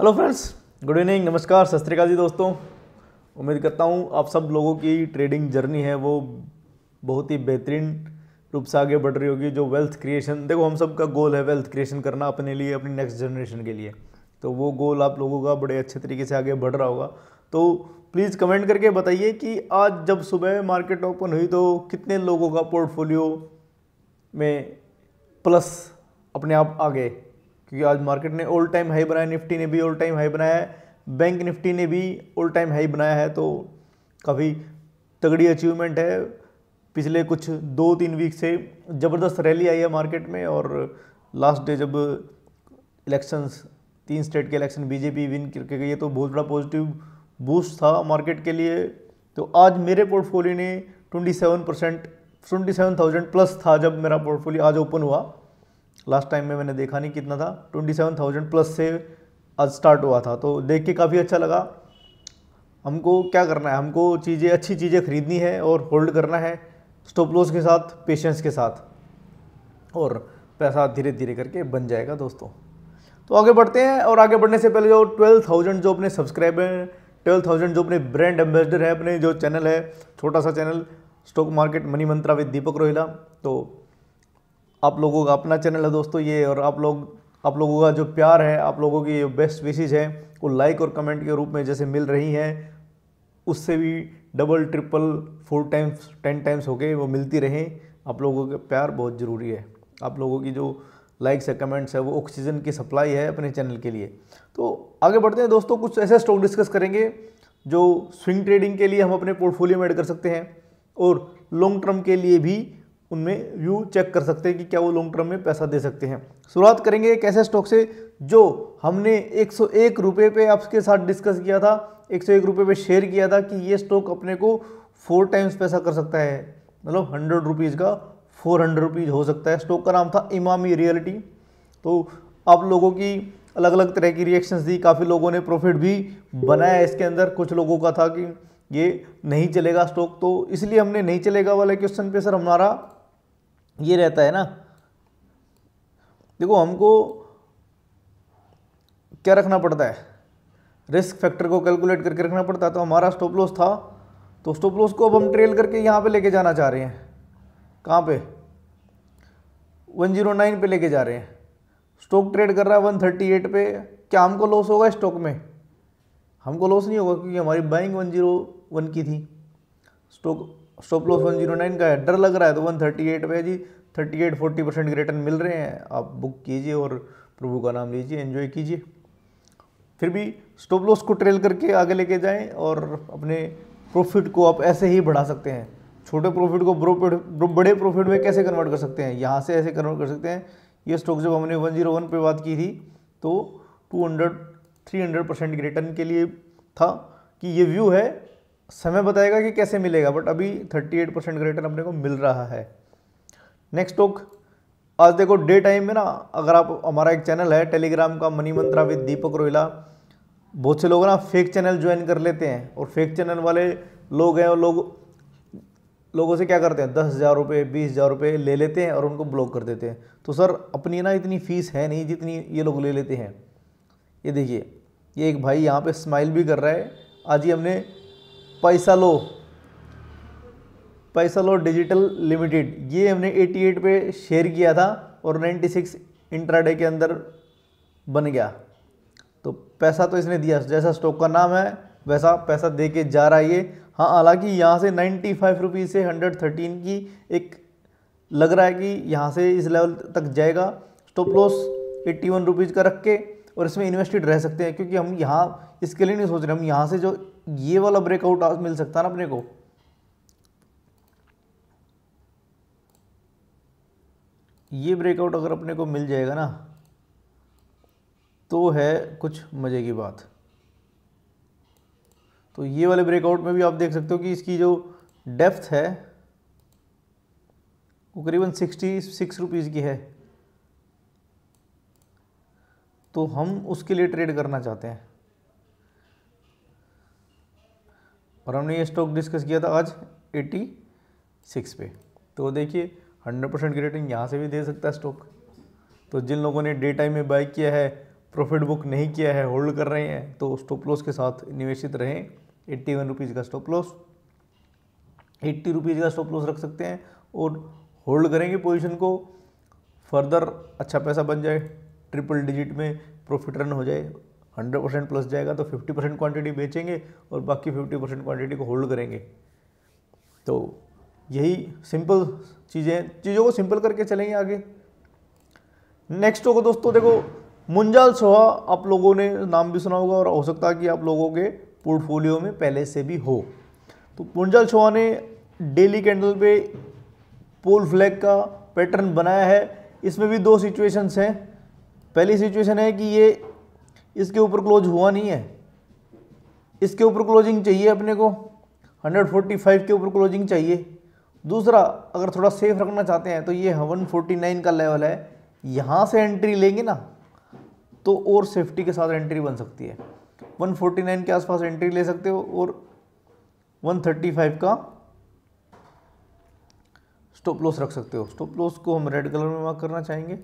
hello friends good evening नमस्कार सत श्रीकाल जी दोस्तों उम्मीद करता हूँ आप सब लोगों की ट्रेडिंग जर्नी है वो बहुत ही बेहतरीन रूप से आगे बढ़ रही होगी जो वेल्थ क्रिएशन देखो हम सब का गोल है वेल्थ क्रिएशन करना अपने लिए अपनी नेक्स्ट जनरेशन के लिए तो वो गोल आप लोगों का बड़े अच्छे तरीके से आगे बढ़ रहा होगा तो प्लीज़ कमेंट करके बताइए कि आज जब सुबह मार्केट ओपन हुई तो कितने लोगों का पोर्टफोलियो में प्लस अपने आप आगे क्योंकि आज मार्केट ने ऑल टाइम हाई बनाया निफ्टी ने भी ऑल टाइम हाई बनाया है बैंक निफ्टी ने भी ऑल टाइम हाई बनाया है तो काफ़ी तगड़ी अचीवमेंट है पिछले कुछ दो तीन वीक से ज़बरदस्त रैली आई है मार्केट में और लास्ट डे जब इलेक्शंस तीन स्टेट के इलेक्शन बीजेपी विन करके गई है तो बहुत बड़ा पॉजिटिव बूस्ट था मार्केट के लिए तो आज मेरे पोर्टफोलियो ने 27 percent twenty seven thousand plus था जब मेरा पोर्टफोलियो आज ओपन हुआ लास्ट टाइम में मैंने देखा नहीं कितना था ट्वेंटी सेवन थाउजेंड प्लस से आज स्टार्ट हुआ था तो देख के काफ़ी अच्छा लगा हमको क्या करना है हमको चीज़ें अच्छी चीज़ें खरीदनी है और होल्ड करना है स्टॉप लॉस के साथ पेशेंस के साथ और पैसा धीरे धीरे करके बन जाएगा दोस्तों तो आगे बढ़ते हैं और आगे बढ़ने से पहले जो ट्वेल्व थाउजेंड जो अपने सब्सक्राइबर ट्वेल्व थाउजेंड जो अपने ब्रांड एम्बेसडर हैं अपने जो चैनल है छोटा सा channel stock market money Mantra with Deepak Rohila तो आप लोगों का अपना चैनल है दोस्तों ये और आप लोग आप लोगों का जो प्यार है आप लोगों की बेस्ट विशेज़ है वो लाइक और कमेंट के रूप में जैसे मिल रही हैं उससे भी double triple four times ten times हो गए वो मिलती रहें आप लोगों का प्यार बहुत ज़रूरी है आप लोगों की जो लाइक्स है कमेंट्स है वो ऑक्सीजन की सप्लाई है अपने चैनल के लिए तो आगे बढ़ते हैं दोस्तों कुछ ऐसे स्टॉक डिस्कस करेंगे जो स्विंग ट्रेडिंग के लिए हम अपने पोर्टफोलियो में ऐड कर सकते हैं और लॉन्ग टर्म के लिए भी उनमें व्यू चेक कर सकते हैं कि क्या वो लॉन्ग टर्म में पैसा दे सकते हैं शुरुआत करेंगे एक ऐसे स्टॉक से जो हमने एक सौ एक रुपये पे आपके साथ डिस्कस किया था एक सौ एक रुपये पे शेयर किया था कि ये स्टॉक अपने को फोर टाइम्स पैसा कर सकता है मतलब हंड्रेड रुपीज़ का फोर हंड्रेड रुपीज़ हो सकता है स्टॉक का नाम था इमामी रियलिटी तो आप लोगों की अलग अलग तरह की रिएक्शंस दी काफ़ी लोगों ने प्रॉफिट भी बनाया इसके अंदर कुछ लोगों का था कि ये नहीं चलेगा स्टॉक तो इसलिए हमने नहीं चलेगा वाले क्वेश्चन पे सर हमारा ये रहता है ना देखो हमको क्या रखना पड़ता है रिस्क फैक्टर को कैलकुलेट करके रखना पड़ता है तो हमारा स्टॉप लॉस था तो स्टॉप लॉस को अब हम ट्रेल करके यहाँ पे लेके जाना चाह रहे हैं कहाँ पे 109 पे लेके जा रहे हैं स्टॉक ट्रेड कर रहा है 138 पे क्या हमको लॉस होगा स्टॉक में हमको लॉस नहीं होगा क्योंकि हमारी बाइंग 101 की थी स्टॉक स्टॉप लॉस 109 का है डर लग रहा है तो 138 पे जी 38 40 परसेंट के रिटर्न मिल रहे हैं आप बुक कीजिए और प्रभु का नाम लीजिए एंजॉय कीजिए फिर भी स्टॉप लॉस को ट्रेल करके आगे लेके जाएं और अपने प्रॉफिट को आप ऐसे ही बढ़ा सकते हैं छोटे प्रॉफिट को बड़े प्रॉफिट में कैसे कन्वर्ट कर सकते हैं यहाँ से ऐसे कन्वर्ट कर सकते हैं ये स्टॉक जब हमने वन ज़ीरो वन पे बात की थी तो two hundred three hundred percent के रिटर्न के लिए था कि ये व्यू है समय बताएगा कि कैसे मिलेगा बट अभी 38 परसेंट का रिटर्न अपने को मिल रहा है नेक्स्ट स्टॉक आज देखो डे टाइम में ना अगर आप हमारा एक चैनल है टेलीग्राम का मनी मंत्रा विद दीपक रोहिला बहुत से लोग ना फेक चैनल ज्वाइन कर लेते हैं और फेक चैनल वाले लोग हैं और लोग लोगों से क्या करते हैं दस हज़ार रुपये बीस हज़ार रुपये ले लेते हैं और उनको ब्लॉक कर देते हैं तो सर अपनी ना इतनी फ़ीस है नहीं जितनी ये लोग ले लेते हैं ये देखिए ये एक भाई यहाँ पे स्माइल भी कर रहा है आज ही हमने पैसा लो पैसा लो डिजिटल लिमिटेड ये हमने 88 पे शेयर किया था और 96 इंट्राडे के अंदर बन गया तो पैसा तो इसने दिया जैसा स्टॉक का नाम है वैसा पैसा दे के जा रहा है ये हाँ हालांकि यहाँ से नाइन्टी फाइव रुपीज़ से हंड्रेड थर्टीन की एक लग रहा है कि यहाँ से इस लेवल तक जाएगा stop loss eighty one rupees का रख के और इसमें इन्वेस्टेड रह सकते हैं क्योंकि हम यहाँ इसके लिए नहीं सोच रहे हम यहाँ से जो ये वाला ब्रेकआउट मिल सकता है ना अपने को ये ब्रेकआउट अगर अपने को मिल जाएगा ना तो है कुछ मज़े की बात तो ये वाले ब्रेकआउट में भी आप देख सकते हो कि इसकी जो डेप्थ है वो करीबन सिक्सटी सिक्स रुपीज़ की है तो हम उसके लिए ट्रेड करना चाहते हैं और हमने ये स्टॉक डिस्कस किया था आज 86 पे तो देखिए 100 परसेंट की रेटिंग यहाँ से भी दे सकता है स्टॉक तो जिन लोगों ने डे टाइम में बाई किया है प्रॉफिट बुक नहीं किया है होल्ड कर रहे हैं तो स्टॉप लॉस के साथ निवेशित रहें एट्टी वन रुपीज़ का स्टॉप लॉस एट्टी रुपीज़ का स्टॉप लॉस रख सकते हैं और होल्ड करेंगे पोजीशन को फर्दर अच्छा पैसा बन जाए ट्रिपल डिजिट में प्रॉफिट रन हो जाए हंड्रेड परसेंट प्लस जाएगा तो फिफ्टी परसेंट क्वान्टिटी बेचेंगे और बाकी फिफ्टी परसेंट क्वान्टिटी को होल्ड करेंगे तो यही सिंपल चीज़ें चीज़ों को सिंपल करके चलेंगे आगे नेक्स्ट होगा दोस्तों देखो मुंजाल सोहा आप लोगों ने नाम भी सुना होगा और हो सकता है कि आप लोगों के पोर्टफोलियो में पहले से भी हो तो मुंजाल सोहा ने डेली कैंडल पे पोल फ्लैग का पैटर्न बनाया है इसमें भी दो सिचुएशंस हैं पहली सिचुएशन है कि ये इसके ऊपर क्लोज हुआ नहीं है इसके ऊपर क्लोजिंग चाहिए अपने को 145 के ऊपर क्लोजिंग चाहिए दूसरा अगर थोड़ा सेफ रखना चाहते हैं तो ये 149 का लेवल है यहाँ से एंट्री लेंगे ना तो और सेफ्टी के साथ एंट्री बन सकती है 149 के आसपास एंट्री ले सकते हो और 135 का स्टॉप लॉस रख सकते हो स्टॉप लॉस को हम रेड कलर में मार्क करना चाहेंगे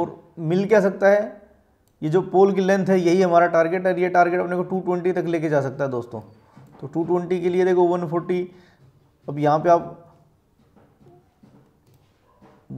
और मिल क्या सकता है ये जो पोल की लेंथ है यही हमारा टारगेट है ये टारगेट अपने को 220 तक लेके जा सकता है दोस्तों तो 220 के लिए देखो 140 अब यहाँ पे आप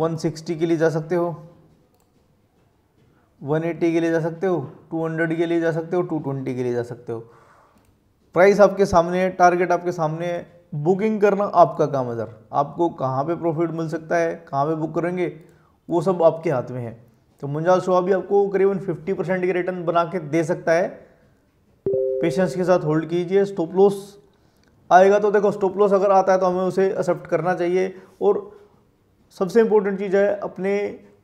160 के लिए जा सकते हो 180 के लिए जा सकते हो 200 के लिए जा सकते हो 220 के लिए जा सकते हो प्राइस आपके सामने है टारगेट आपके सामने है बुकिंग करना आपका काम है सर आपको कहाँ पे प्रॉफिट मिल सकता है कहाँ पे बुक करेंगे वो सब आपके हाथ में है तो मुंजाल सुहा भी आपको करीबन 50 परसेंट के रिटर्न बना के दे सकता है पेशेंस के साथ होल्ड कीजिए स्टॉप लॉस आएगा तो देखो स्टॉप लॉस अगर आता है तो हमें उसे एक्सेप्ट करना चाहिए और सबसे इम्पोर्टेंट चीज़ है अपने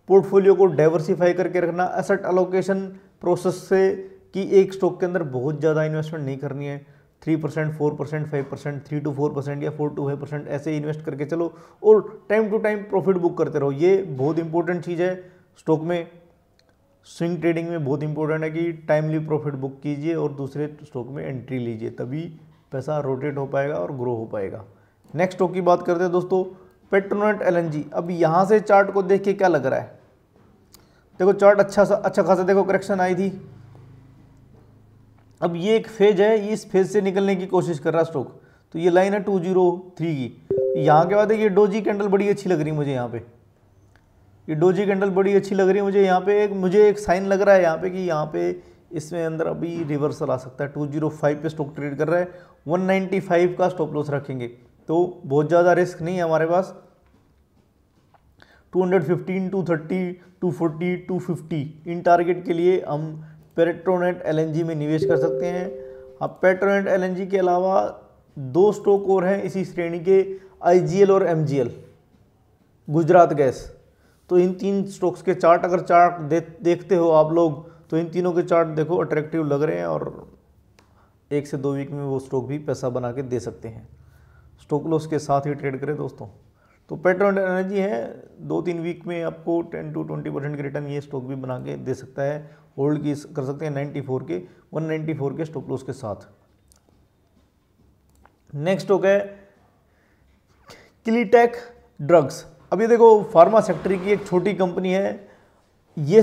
पोर्टफोलियो को डाइवर्सीफाई करके रखना एसेट अलोकेशन प्रोसेस से कि एक स्टॉक के अंदर बहुत ज़्यादा इन्वेस्टमेंट नहीं करनी है three percent four percent five percent three to four percent या फोर टू फाइव परसेंट ऐसे इन्वेस्ट करके चलो और time to time profit book करते रहो ये बहुत इंपॉर्टेंट चीज़ है स्टॉक में स्विंग ट्रेडिंग में बहुत इंपॉर्टेंट है कि टाइमली प्रॉफिट बुक कीजिए और दूसरे स्टॉक में एंट्री लीजिए तभी पैसा रोटेट हो पाएगा और ग्रो हो पाएगा नेक्स्ट स्टॉक की बात करते हैं दोस्तों पेट्रोनेट एल अब यहाँ से चार्ट को देख के क्या लग रहा है देखो चार्ट अच्छा सा अच्छा खासा देखो करेक्शन आई थी अब ये एक फेज है इस फेज से निकलने की कोशिश कर रहा स्टॉक तो ये लाइन है टू जीरो थ्री की यहाँ के बाद ये डोजी कैंडल बड़ी अच्छी लग रही है मुझे यहाँ पे ये डोजी कैंडल बड़ी अच्छी लग रही है मुझे यहाँ पे एक मुझे एक साइन लग रहा है यहाँ पे कि यहाँ पे इसमें अंदर अभी रिवर्सल आ सकता है फाइव पे स्टॉक ट्रेड कर रहा है फाइव का स्टॉप लॉस रखेंगे तो बहुत ज़्यादा रिस्क नहीं है हमारे पास 215, 230, 240, 250 इन टारगेट के लिए हम पेट्रोनेट एलएनजी में निवेश कर सकते हैं अब पेट्रोनेट एलएनजी के अलावा दो स्टॉक और हैं इसी श्रेणी के आईजीएल और एमजीएल गुजरात गैस तो इन तीन स्टॉक्स के चार्ट अगर चार्ट दे, देखते हो आप लोग तो इन तीनों के चार्ट देखो अट्रैक्टिव लग रहे हैं और एक से दो वीक में वो स्टॉक भी पैसा बना के दे सकते हैं स्टॉक लॉस के साथ ही ट्रेड करें दोस्तों तो पेट्रोल एनर्जी है दो तीन वीक में आपको टेन टू ट्वेंटी परसेंट के रिटर्न ये स्टॉक भी बना के दे सकता है होल्ड की कर सकते हैं 94 के 194 के स्टॉप लॉस के साथ नेक्स्ट हो गए क्लीटेक ड्रग्स अब ये देखो फार्मा सेक्टर की एक छोटी कंपनी है ये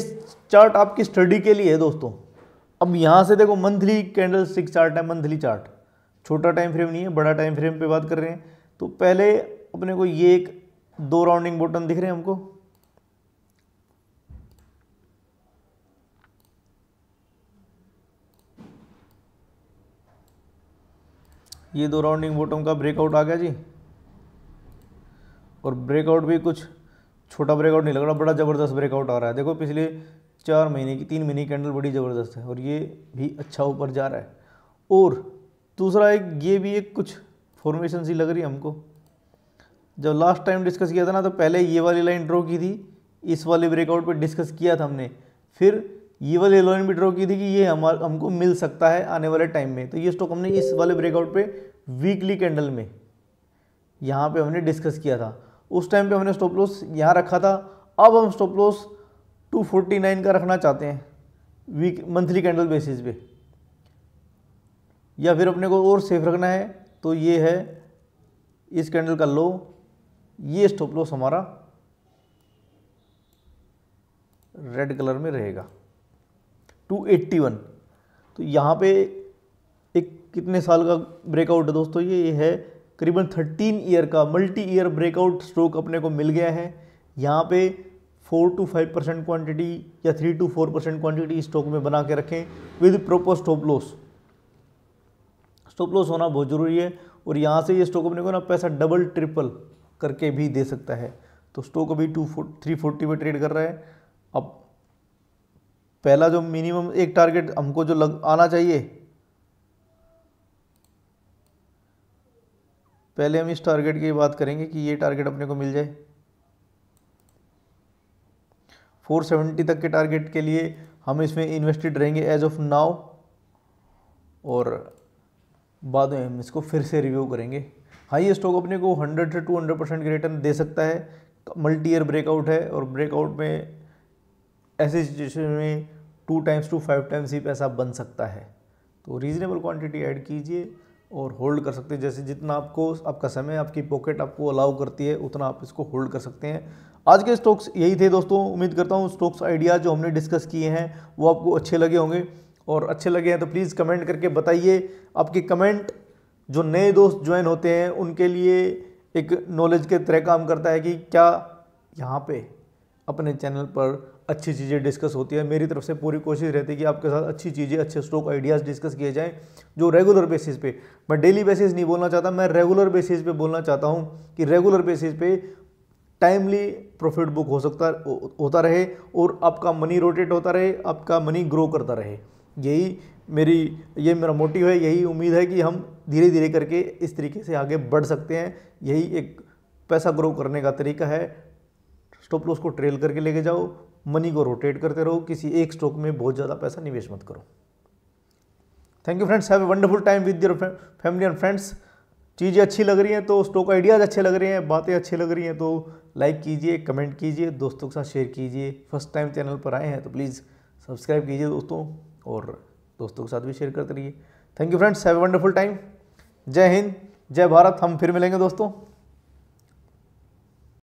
चार्ट आपकी स्टडी के लिए है दोस्तों अब यहाँ से देखो मंथली कैंडल स्टिक चार्ट है मंथली चार्ट छोटा टाइम फ्रेम नहीं है बड़ा टाइम फ्रेम पे बात कर रहे हैं तो पहले अपने को ये एक दो राउंडिंग बटन दिख रहे हैं हमको ये दो राउंडिंग बॉटम का ब्रेकआउट आ गया जी और ब्रेकआउट भी कुछ छोटा ब्रेकआउट नहीं लग रहा बड़ा ज़बरदस्त ब्रेकआउट आ रहा है देखो पिछले चार महीने की तीन महीने की कैंडल बड़ी ज़बरदस्त है और ये भी अच्छा ऊपर जा रहा है और दूसरा एक ये भी एक कुछ फॉर्मेशन सी लग रही है हमको जब लास्ट टाइम डिस्कस किया था ना तो पहले ये वाली लाइन ड्रॉ की थी इस वाले ब्रेकआउट पर डिस्कस किया था हमने फिर ये वाले एलो एन भी ड्रॉ की थी कि ये हमारा हमको मिल सकता है आने वाले टाइम में तो ये स्टॉक हमने इस वाले ब्रेकआउट पे वीकली कैंडल में यहाँ पे हमने डिस्कस किया था उस टाइम पे हमने स्टॉप लॉस यहाँ रखा था अब हम स्टॉप लॉस 249 का रखना चाहते हैं वीक मंथली कैंडल बेसिस पे या फिर अपने को और सेफ रखना है तो ये है इस कैंडल का लो ये स्टॉप लॉस हमारा रेड कलर में रहेगा 281 तो यहाँ पे एक कितने साल का ब्रेकआउट है दोस्तों ये ये है करीबन 13 ईयर का मल्टी ईयर ब्रेकआउट स्ट्रोक अपने को मिल गया है यहाँ पे four to five percent quantity या three to four percent quantity stock में बना के रखें with proper stop loss stop loss होना बहुत ज़रूरी है और यहाँ से ये स्टॉक अपने को ना पैसा डबल ट्रिपल करके भी दे सकता है तो स्टॉक अभी टू फो थ्री फोर्टी पर ट्रेड कर रहा है अब पहला जो मिनिमम एक टारगेट हमको जो लग आना चाहिए पहले हम इस टारगेट की बात करेंगे कि ये टारगेट अपने को मिल जाए 470 तक के टारगेट के लिए हम इसमें इन्वेस्टेड रहेंगे एज ऑफ नाउ और बाद में हम इसको फिर से रिव्यू करेंगे हाँ ये स्टॉक अपने को 100 से 200 परसेंट के रिटर्न दे सकता है मल्टी ईयर ब्रेकआउट है और ब्रेकआउट में ऐसी सिचुएशन में two times to five times ही पैसा बन सकता है तो रीज़नेबल क्वांटिटी ऐड कीजिए और होल्ड कर सकते हैं जैसे जितना आपको आपका समय आपकी पॉकेट आपको अलाउ करती है उतना आप इसको होल्ड कर सकते हैं आज के स्टॉक्स यही थे दोस्तों उम्मीद करता हूँ स्टॉक्स आइडिया जो हमने डिस्कस किए हैं वो आपको अच्छे लगे होंगे और अच्छे लगे हैं तो प्लीज़ कमेंट करके बताइए आपके कमेंट जो नए दोस्त ज्वाइन होते हैं उनके लिए एक नॉलेज के तरह काम करता है कि क्या यहाँ पे अपने चैनल पर अच्छी चीज़ें डिस्कस होती है मेरी तरफ से पूरी कोशिश रहती है कि आपके साथ अच्छी चीज़ें अच्छे स्टॉक आइडियाज़ डिस्कस किए जाएँ जो रेगुलर बेसिस पे मैं डेली बेसिस नहीं बोलना चाहता मैं रेगुलर बेसिस पे बोलना चाहता हूँ कि रेगुलर बेसिस पे टाइमली प्रॉफिट बुक हो सकता होता रहे और आपका मनी रोटेट होता रहे आपका मनी ग्रो करता रहे यही मेरी ये मेरा मोटिव है यही उम्मीद है कि हम धीरे धीरे करके इस तरीके से आगे बढ़ सकते हैं यही एक पैसा ग्रो करने का तरीका है स्टॉप लॉस को ट्रेल करके लेके जाओ मनी को रोटेट करते रहो किसी एक स्टॉक में बहुत ज़्यादा पैसा निवेश मत करो thank you friends have a wonderful time with your family and friends चीज़ें अच्छी लग रही हैं तो स्टॉक आइडियाज़ अच्छे लग रहे हैं बातें अच्छी लग रही हैं तो लाइक कीजिए कमेंट कीजिए दोस्तों के साथ शेयर कीजिए फर्स्ट टाइम चैनल पर आए हैं तो प्लीज़ सब्सक्राइब कीजिए दोस्तों और दोस्तों के साथ भी शेयर करते रहिए thank you friends have a wonderful time जय हिंद जय भारत हम फिर मिलेंगे दोस्तों